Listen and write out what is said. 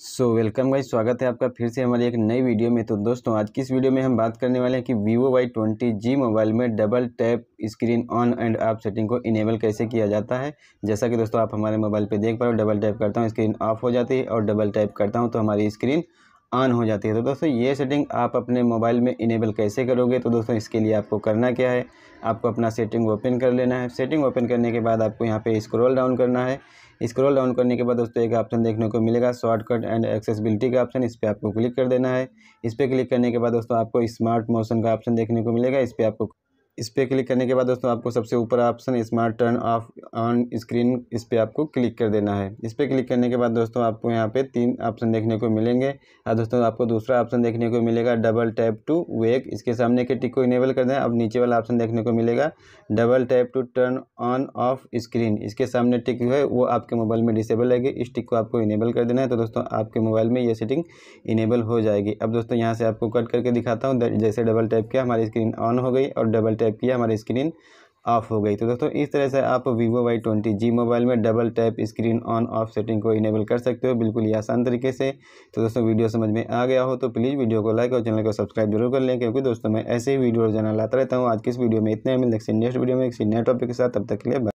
so welcome guys स्वागत है आपका फिर से हमारी एक नई वीडियो में तो दोस्तों आज की इस वीडियो में हम बात करने वाले हैं कि Vivo Y twenty G mobile में double tap screen on and off setting को इनेबल कैसे किया जाता है जैसा कि दोस्तों आप हमारे मोबाइल पे देख पा रहे हो डबल टैप करता हूँ स्क्रीन ऑफ हो जाती है और डबल टैप करता हूँ तो हमारी स्क्रीन ऑन हो जाती है तो दोस्तों ये सेटिंग आप अपने मोबाइल में इनेबल कैसे करोगे तो दोस्तों इसके लिए आपको करना क्या है आपको अपना सेटिंग ओपन कर लेना है सेटिंग ओपन करने के बाद आपको यहाँ पे स्क्रॉल डाउन करना है स्क्रॉल डाउन करने के बाद दोस्तों एक ऑप्शन देखने को मिलेगा शॉर्टकट एंड एक्सेसिबिलिटी का ऑप्शन इस पर आपको क्लिक कर देना है इस पर क्लिक करने के बाद दोस्तों आपको स्मार्ट मोशन का ऑप्शन देखने को मिलेगा इस पर आपको इस पर क्लिक करने के बाद दोस्तों आपको सबसे ऊपर option smart turn off on screen इस पर आपको क्लिक कर देना है इस पर क्लिक करने के बाद दोस्तों आपको यहाँ पे तीन ऑप्शन देखने को मिलेंगे और दोस्तों आपको दूसरा ऑप्शन देखने को मिलेगा डबल टैप टू वेक इसके सामने के टिक को इनेबल कर दें अब नीचे वाला ऑप्शन देखने को मिलेगा double tap to turn on off screen इसके सामने टिक है वो आपके मोबाइल में डिसेबल रहेगी इस टिक को आपको इनेबल कर देना है तो दोस्तों आपके मोबाइल में ये सेटिंग इनेबल हो जाएगी अब दोस्तों यहाँ से आपको कट करके दिखाता हूँ जैसे डबल टैप किया हमारी स्क्रीन ऑन हो गई और डबल टैप किया हमारी स्क्रीन ऑफ हो गई तो दोस्तों इस तरह से आप Vivo Y twenty G mobile में double tap screen on off setting को इनेबल कर सकते हो बिल्कुल ही आसान तरीके से तो दोस्तों वीडियो समझ में आ गया हो तो प्लीज़ वीडियो को लाइक और चैनल को सब्सक्राइब जरूर कर लें क्योंकि दोस्तों मैं ऐसे ही वीडियो जाना लाता रहता हूँ आज की इस वीडियो में इतने मिल नेक्स्ट वीडियो में एक नए टॉपिक के साथ तब तक के लिए